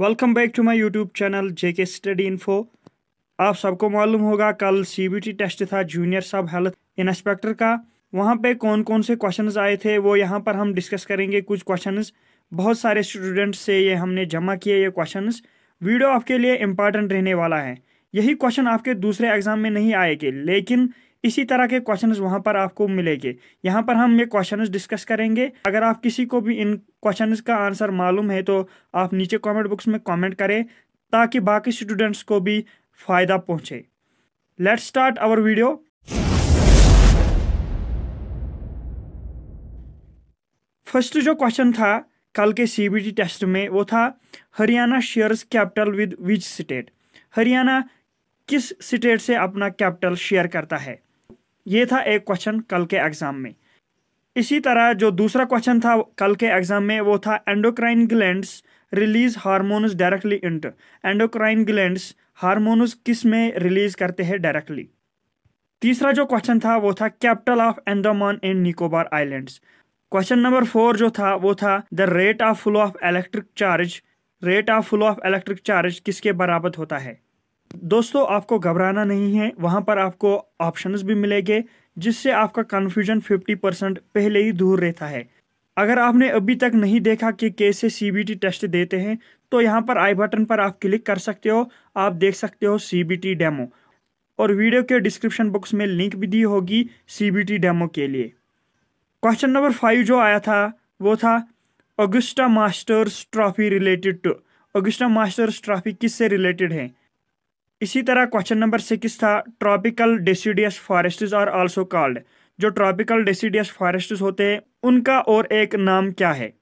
welcome back to my YouTube channel J K study info आप सबको मालूम होगा कल सीबीटी टेस्ट था जूनियर सब हेल्थ इंस्पेक्टर का वहाँ पे कौन कौन से क्वेश्चंस आए थे वो यहाँ पर हम डिस्कस करेंगे कुछ क्वेश्चंस बहुत सारे स्टूडेंट्स से ये हमने जमा किए ये क्वेश्चंस वीडियो आपके लिए इम्पॉर्टेंट रहने वाला है यही क्वेश्चन आपके दूसरे एग्जाम में नहीं आएंगे लेकिन इसी तरह के क्वेश्चन वहां पर आपको मिलेंगे यहाँ पर हम ये क्वेश्चन डिस्कस करेंगे अगर आप किसी को भी इन क्वेश्चन का आंसर मालूम है तो आप नीचे कॉमेंट बॉक्स में कॉमेंट करें ताकि बाकी स्टूडेंट्स को भी फायदा पहुंचे let start our video first जो क्वेश्चन था कल के सीबीटी टेस्ट में वो था Haryana shares capital with which state Haryana किस स्टेट से अपना कैपिटल शेयर करता है ये था एक क्वेश्चन कल के एग्ज़ाम में इसी तरह जो दूसरा क्वेश्चन था कल के एग्ज़ाम में वो था endocrine glands release hormones directly into endocrine glands hormones किस में रिलीज करते हैं डायरेक्टली तीसरा जो क्वेश्चन था वो था capital of Andaman and Nicobar islands question number four जो था वो था the rate of flow of electric charge rate of flow of electric charge किसके बराबर होता है दोस्तों आपको घबराना नहीं है वहां पर आपको ऑप्शंस भी मिलेंगे जिससे आपका कन्फ्यूजन 50 परसेंट पहले ही दूर रहता है अगर आपने अभी तक नहीं देखा कि कैसे सीबीटी टेस्ट देते हैं तो यहाँ पर आई बटन पर आप क्लिक कर सकते हो आप देख सकते हो सीबीटी डेमो और वीडियो के डिस्क्रिप्शन बॉक्स में लिंक भी दी होगी टी डेमो के लिए क्वेश्चन नंबर फाइव जो आया था वो था Augusta Masters trophy related to Augusta Masters trophy किससे रिलेटेड है इसी तरह क्वेश्चन नंबर सिक्स था tropical deciduous forests are also called जो ट्रॉपिकल डेसीडियस फॉरेस्ट्स होते हैं उनका और एक नाम क्या है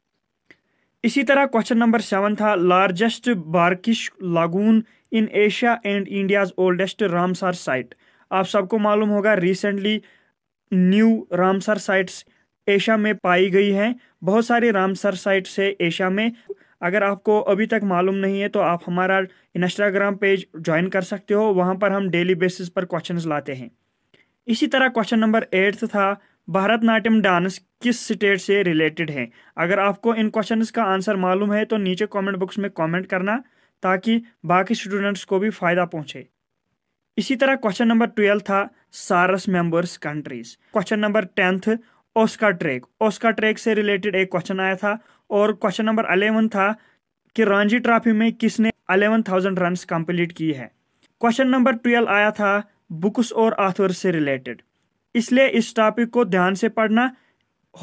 इसी तरह क्वेश्चन नंबर सेवन था largest brackish lagoon in Asia and India's oldest Ramsar site आप सबको मालूम होगा recently new Ramsar sites Asia में पाई गई हैं बहुत सारी रामसर साइट्स है एशिया में अगर आपको अभी तक मालूम नहीं है तो आप हमारा इंस्टाग्राम पेज ज्वाइन कर सकते हो वहाँ पर हम डेली बेसिस पर क्वेश्चंस लाते हैं इसी तरह क्वेश्चन नंबर एट्थ था भारतनाट्यम डांस किस स्टेट से रिलेटेड है अगर आपको इन क्वेश्चन का आंसर मालूम है तो नीचे कमेंट बॉक्स में कमेंट करना ताकि बाकी स्टूडेंट्स को भी फ़ायदा पहुंचे इसी तरह क्वेश्चन नंबर ट्वेल्व था SAARC members countries question number tenth Oscar track Oscar track से रिलेटेड एक क्वेश्चन आया था और क्वेश्चन नंबर अलेवन था कि रणजी ट्रॉफी में किसने अलेवन थाउजेंड रन कम्प्लीट की है क्वेश्चन नंबर ट्वेल्व आया था बुक्स और आथर से रिलेटेड इसलिए इस टॉपिक को ध्यान से पढ़ना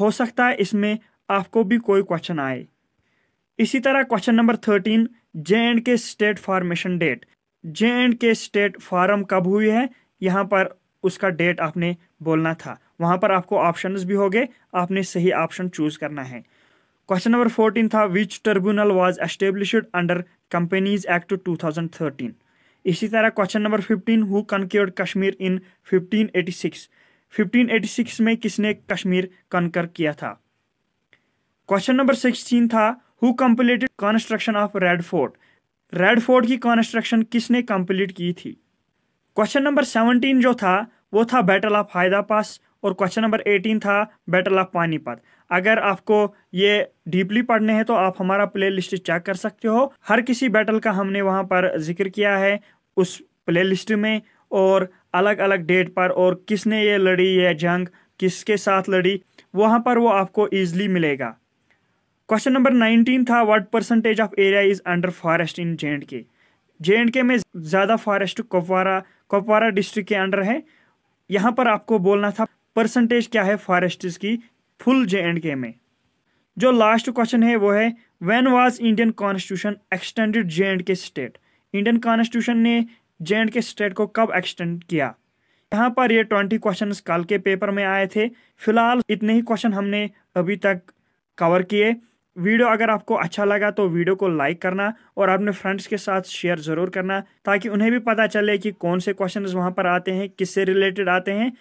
हो सकता है इसमें आपको भी कोई क्वेश्चन आए इसी तरह question number thirteen J and K state formation date J and K state form कब हुई है यहाँ पर उसका डेट आपने बोलना था वहाँ पर आपको ऑप्शंस भी होंगे आपने सही ऑप्शन चूज करना है क्वेश्चन नंबर फोर्टीन था which tribunal was established under companies act 2013 इसी तरह question number fifteen who conquered Kashmir in 1586 1586 में किसने कश्मीर कनकर किया था क्वेश्चन नंबर सिक्सटीन था who completed construction of Red Fort Red Fort की कंस्ट्रक्शन किसने कंप्लीट की थी क्वेश्चन नंबर सेवनटीन जो था वो था बैटल ऑफ पास और क्वेश्चन नंबर एटीन था बैटल ऑफ पानीपत अगर आपको ये डीपली पढ़ने हैं तो आप हमारा प्लेलिस्ट चेक कर सकते हो हर किसी बैटल का हमने वहाँ पर जिक्र किया है उस प्लेलिस्ट में और अलग अलग डेट पर और किसने ये लड़ी ये जंग किसके साथ लड़ी वहाँ पर वो आपको ईजिली मिलेगा क्वेश्चन नंबर नाइनटीन था what percentage of area is under forest in J and K J and K में ज़्यादा फॉरेस्ट कुपवारा कुपवारा डिस्ट्रिक्ट के अंडर है यहाँ पर आपको बोलना था परसेंटेज क्या है फॉरेस्ट की फुल जे एंड के में जो लास्ट क्वेश्चन है वो है when was Indian constitution extended J and K state Indian constitution ने जे एंड के स्टेट को कब एक्सटेंड किया यहाँ पर ये ट्वेंटी क्वेश्चन कल के पेपर में आए थे फिलहाल इतने ही क्वेश्चन हमने अभी तक कवर किए वीडियो अगर आपको अच्छा लगा तो वीडियो को लाइक करना और अपने फ्रेंड्स के साथ शेयर ज़रूर करना ताकि उन्हें भी पता चले कि कौन से क्वेश्चंस वहां पर आते हैं किससे रिलेटेड आते हैं